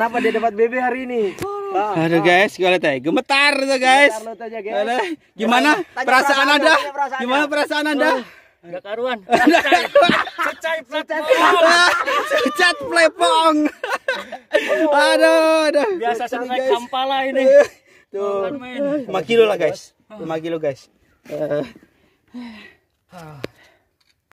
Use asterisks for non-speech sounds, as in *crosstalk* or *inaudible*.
Kenapa dia dapat BB hari ini? Oh, Aduh ah, ah. guys, gue lihat ya, gemetar tuh guys. Gemetar aja, guys. Aduh, gimana tanya perasaan, perasaan Anda? Perasaan gimana perasaan Anda? Oh. Gak karuan. Cecat *laughs* plepong. Cecat plepong. Oh. Aduh, Ada. Biasa sampai kampala ini. Tuh. 5 kilo lah guys. 5 kilo guys. Uh.